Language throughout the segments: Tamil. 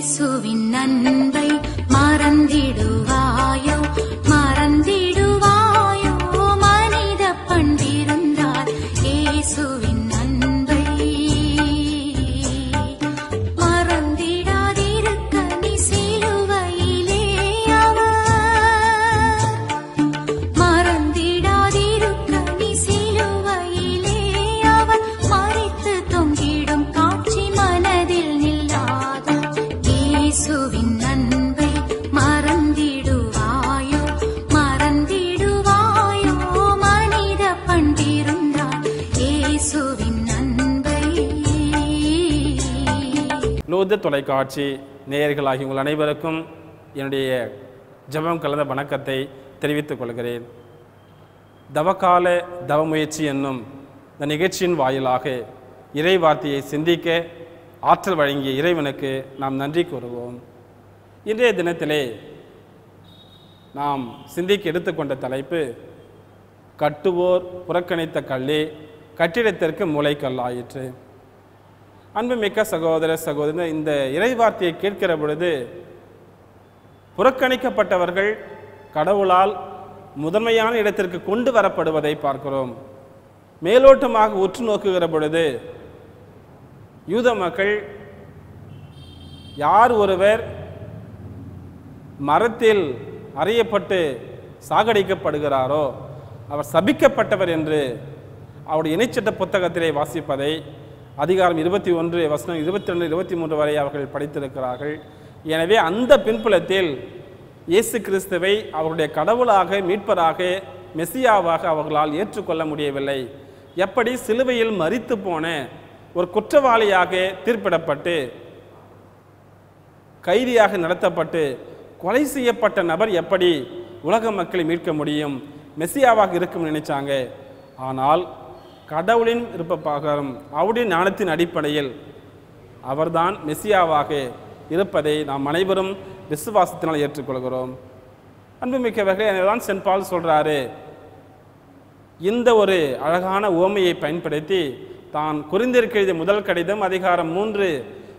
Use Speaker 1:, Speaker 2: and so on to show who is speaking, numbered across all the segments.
Speaker 1: இயேசுவின் நண்பன் தூத தொலைக்காட்சி நேயர்களாகி உங்கள் அனைவருக்கும் என்னுடைய ஜபம் கலந்த வணக்கத்தை தெரிவித்துக் கொள்கிறேன் தவக்கால தவமுயற்சி என்னும் இந்த நிகழ்ச்சியின் வாயிலாக இறை வார்த்தையை சிந்திக்க ஆற்றல் வழங்கிய இறைவனுக்கு நாம் நன்றி கூறுவோம் இன்றைய தினத்திலே நாம் சிந்திக்க எடுத்துக்கொண்ட தலைப்பு கட்டுவோர் புறக்கணித்த கல்லே கட்டிடத்திற்கு மூளைக்கல்லாயிற்று அன்புமிக்க சகோதர சகோதரர் இந்த இறைவார்த்தையை கேட்கிற பொழுது புறக்கணிக்கப்பட்டவர்கள் கடவுளால் முதன்மையான இடத்திற்கு கொண்டு வரப்படுவதை பார்க்கிறோம் மேலோட்டமாக உற்று நோக்குகிற பொழுது யூத மக்கள் யார் ஒருவர் மரத்தில் அறையப்பட்டு சாகடிக்கப்படுகிறாரோ அவர் சபிக்கப்பட்டவர் என்று அவருடைய இணைச்சட்ட புத்தகத்திலே வாசிப்பதை அதிகாரம் இருபத்தி ஒன்று வசனம் இருபத்தி ரெண்டு இருபத்தி மூன்று வரை அவர்கள் படித்திருக்கிறார்கள் எனவே அந்த பின்புலத்தில் இயேசு கிறிஸ்துவை அவருடைய கடவுளாக மீட்பராக மெஸ்ஸியாவாக அவர்களால் ஏற்றுக்கொள்ள முடியவில்லை எப்படி சிலுவையில் மறித்து போன ஒரு குற்றவாளியாக தீர்ப்பிடப்பட்டு கைதியாக நடத்தப்பட்டு கொலை செய்யப்பட்ட நபர் எப்படி உலக மக்களை மீட்க முடியும் மெஸ்ஸியாவாக இருக்கும் நினைச்சாங்க ஆனால் கடவுளின் விருப்பப்பாகரும் அவருடைய ஞானத்தின் அடிப்படையில் அவர்தான் மெசியாவாக இருப்பதை நாம் அனைவரும் விசுவாசத்தினால் ஏற்றுக்கொள்கிறோம் அன்புமிக்க எனதான் என்னதான் சென்பால் சொல்கிறாரு இந்த ஒரு அழகான ஓமையை பயன்படுத்தி தான் குறிந்திருக்க முதல் கடிதம் அதிகாரம் மூன்று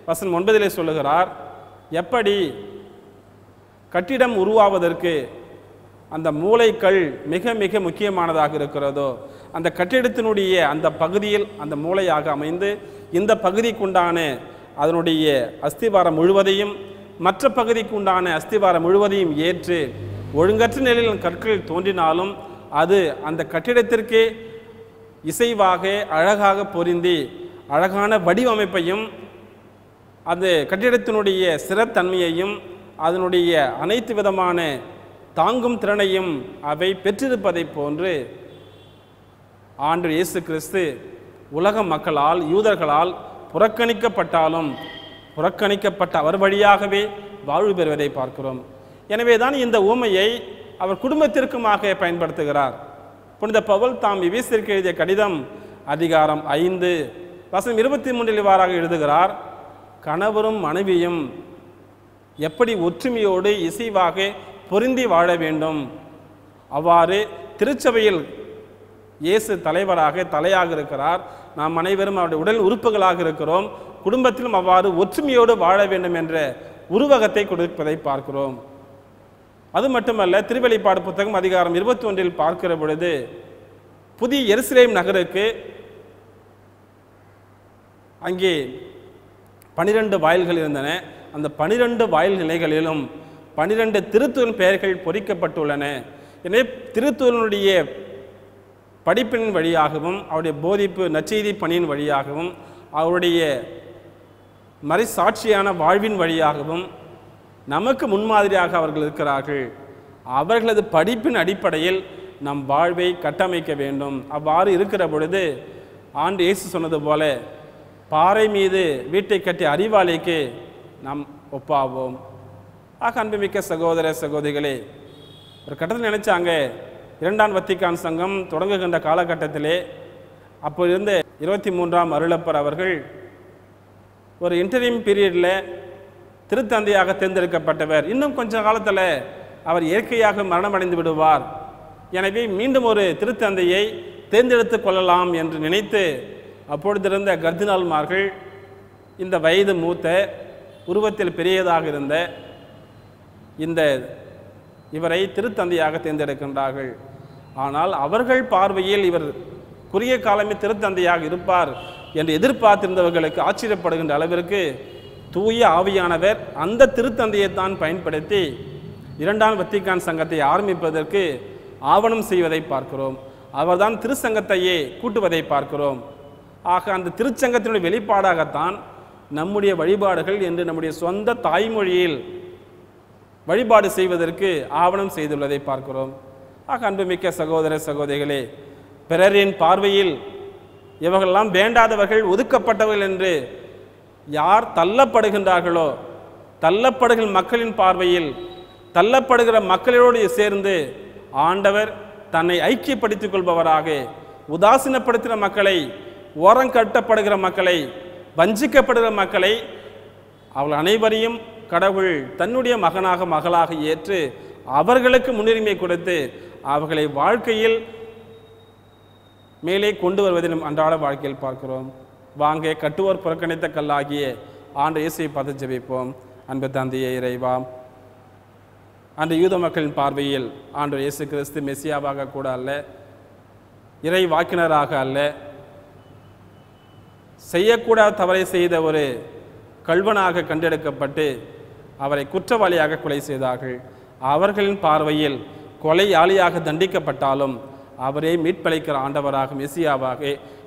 Speaker 1: வசன் ஒன்பதிலே சொல்லுகிறார் எப்படி கட்டிடம் உருவாவதற்கு அந்த மூளைக்கள் மிக மிக முக்கியமானதாக இருக்கிறதோ அந்த கட்டிடத்தினுடைய அந்த பகுதியில் அந்த மூளையாக அமைந்து இந்த பகுதிக்குண்டான அதனுடைய அஸ்திவாரம் முழுவதையும் மற்ற பகுதிக்குண்டான அஸ்திவாரம் முழுவதையும் ஏற்று ஒழுங்கற்ற நிலையில் கற்கள் தோன்றினாலும் அது அந்த கட்டிடத்திற்கு இசைவாக அழகாக பொருந்தி அழகான வடிவமைப்பையும் அந்த கட்டிடத்தினுடைய சிறத்தன்மையையும் அதனுடைய அனைத்து விதமான தாங்கும் திறனையும் அவை பெற்றிருப்பதை போன்று ஆண்டு இயேசு கிறிஸ்து உலக மக்களால் யூதர்களால் புறக்கணிக்கப்பட்டாலும் புறக்கணிக்கப்பட்ட அவர் வழியாகவே வாழ்வு பெறுவதை பார்க்கிறோம் எனவே தான் இந்த ஊமையை அவர் குடும்பத்திற்குமாக பயன்படுத்துகிறார் புனித பவல் தாம் இவீசிற்கு எழுதிய கடிதம் அதிகாரம் ஐந்து வசம் இருபத்தி மூன்றில் இவ்வாறாக எழுதுகிறார் கணவரும் மனைவியும் எப்படி ஒற்றுமையோடு இசைவாக பொருந்தி வாழ வேண்டும் அவ்வாறு திருச்சபையில் இயேசு தலைவராக தலையாக இருக்கிறார் நாம் அனைவரும் அவருடைய உடல் உறுப்புகளாக இருக்கிறோம் குடும்பத்திலும் அவ்வாறு ஒற்றுமையோடு வாழ வேண்டும் என்ற உருவகத்தை கொடுப்பதை பார்க்கிறோம் அது மட்டுமல்ல திருவெளிப்பாடு புத்தகம் அதிகாரம் இருபத்தி ஒன்றில் பார்க்கிற பொழுது புதிய எருசலேம் நகருக்கு அங்கே பனிரெண்டு வாயில்கள் இருந்தன அந்த பனிரெண்டு வாயில் நிலைகளிலும் பனிரெண்டு திருத்தூரின் பெயர்கள் பொறிக்கப்பட்டுள்ளன எனவே திருத்தூரனுடைய படிப்பின் வழியாகவும் அவருடைய போதிப்பு நச்செய்தி பணியின் வழியாகவும் அவருடைய மறைசாட்சியான வாழ்வின் வழியாகவும் நமக்கு முன்மாதிரியாக அவர்கள் இருக்கிறார்கள் அவர்களது படிப்பின் அடிப்படையில் நம் வாழ்வை கட்டமைக்க வேண்டும் அவ்வாறு இருக்கிற பொழுது ஆண்டு இயேசு சொன்னது போல பாறை மீது வீட்டை கட்டிய அறிவாளிக்கு நாம் ஒப்பாவோம் ஆக அன்புமிக்க சகோதர சகோதரிகளே ஒரு கட்டத்தில் நினச்சாங்க இரண்டாம் வத்திக்கான் சங்கம் தொடங்குகின்ற காலகட்டத்திலே அப்போதிருந்து இருபத்தி மூன்றாம் அருளப்பர் அவர்கள் ஒரு இன்டர்வியூ பீரியடில் திருத்தந்தையாக தேர்ந்தெடுக்கப்பட்டவர் இன்னும் கொஞ்ச காலத்தில் அவர் இயற்கையாக மரணமடைந்து விடுவார் எனவே மீண்டும் ஒரு திருத்தந்தையை தேர்ந்தெடுத்து கொள்ளலாம் என்று நினைத்து அப்பொழுதிருந்த கர்தினால்மார்கள் இந்த வயது மூத்த உருவத்தில் பெரியதாக இருந்த இந்த இவரை திருத்தந்தையாக தேர்ந்தெடுக்கின்றார்கள் ஆனால் அவர்கள் பார்வையில் இவர் குறுகிய காலமே திருத்தந்தையாக இருப்பார் என்று எதிர்பார்த்திருந்தவர்களுக்கு ஆச்சரியப்படுகின்ற அளவிற்கு தூய ஆவியானவர் அந்த திருத்தந்தையை தான் பயன்படுத்தி இரண்டாம் வத்திகான் சங்கத்தை ஆரம்பிப்பதற்கு ஆவணம் செய்வதை பார்க்கிறோம் அவர்தான் திருச்சங்கத்தையே கூட்டுவதை பார்க்கிறோம் ஆக அந்த திருச்சங்கத்தினுடைய வெளிப்பாடாகத்தான் நம்முடைய வழிபாடுகள் என்று நம்முடைய சொந்த தாய்மொழியில் வழிபாடு செய்வதற்கு ஆவணம் செய்துள்ளதை பார்க்கிறோம் ஆக அன்புமிக்க சகோதர சகோதரிகளே பிறரின் பார்வையில் இவர்களெல்லாம் வேண்டாதவர்கள் ஒதுக்கப்பட்டவர்கள் என்று யார் தள்ளப்படுகின்றார்களோ தள்ளப்படுகிற மக்களின் பார்வையில் தள்ளப்படுகிற மக்களோடு சேர்ந்து ஆண்டவர் தன்னை ஐக்கியப்படுத்திக் கொள்பவராக உதாசீனப்படுத்துகிற மக்களை ஓரம் கட்டப்படுகிற மக்களை வஞ்சிக்கப்படுகிற மக்களை அவள் அனைவரையும் கடவுள் தன்னுடைய மகனாக மகளாக ஏற்று அவர்களுக்கு முன்னுரிமை கொடுத்து அவர்களை வாழ்க்கையில் மேலே கொண்டு வருவதை நம் அன்றாட வாழ்க்கையில் பார்க்கிறோம் வாங்க கட்டுவோர் புறக்கணித்த கல்லாகிய ஆண்டு இயேசை பார்த்து ஜபிப்போம் அன்பு தந்தையை இறைவாம் அந்த யூத மக்களின் பார்வையில் ஆண்டு இயேசு கிறிஸ்து மெஸ்ஸியாவாக கூட அல்ல இறை வாக்கினராக அல்ல செய்யக்கூடாத தவறை செய்த ஒரு கல்வனாக கண்டெடுக்கப்பட்டு அவரை குற்றவாளியாக கொலை செய்தார்கள் அவர்களின் பார்வையில் கொலையாளியாக தண்டிக்கப்பட்டாலும் அவரே மீட்பளிக்கிற ஆண்டவராக மெசியாவாக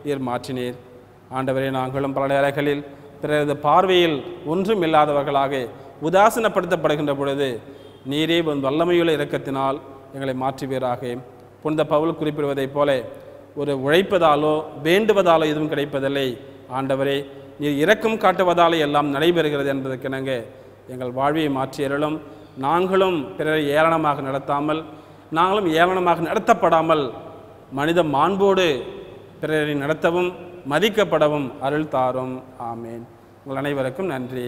Speaker 1: நீர் மாற்றினீர் ஆண்டவரே நாங்களும் பல நேரங்களில் பிறரது பார்வையில் ஒன்றும் இல்லாதவர்களாக உதாசீனப்படுத்தப்படுகின்ற பொழுது நீரே உன் வல்லமையுள்ள இறக்கத்தினால் எங்களை மாற்றுவீராக புனித பவுல் குறிப்பிடுவதைப் போல ஒரு உழைப்பதாலோ வேண்டுவதாலோ எதுவும் கிடைப்பதில்லை ஆண்டவரே நீர் இறக்கம் காட்டுவதாலே எல்லாம் நடைபெறுகிறது என்பதற்கு எங்கள் வாழ்வியை மாற்றியறலும் நாங்களும் பிறரை ஏளனமாக நடத்தாமல் நாங்களும் ஏவனமாக நடத்தப்படாமல் மனித மாண்போடு பிறரை நடத்தவும் மதிக்கப்படவும் அருள் தாரும் ஆமேன் உங்கள் அனைவருக்கும் நன்றி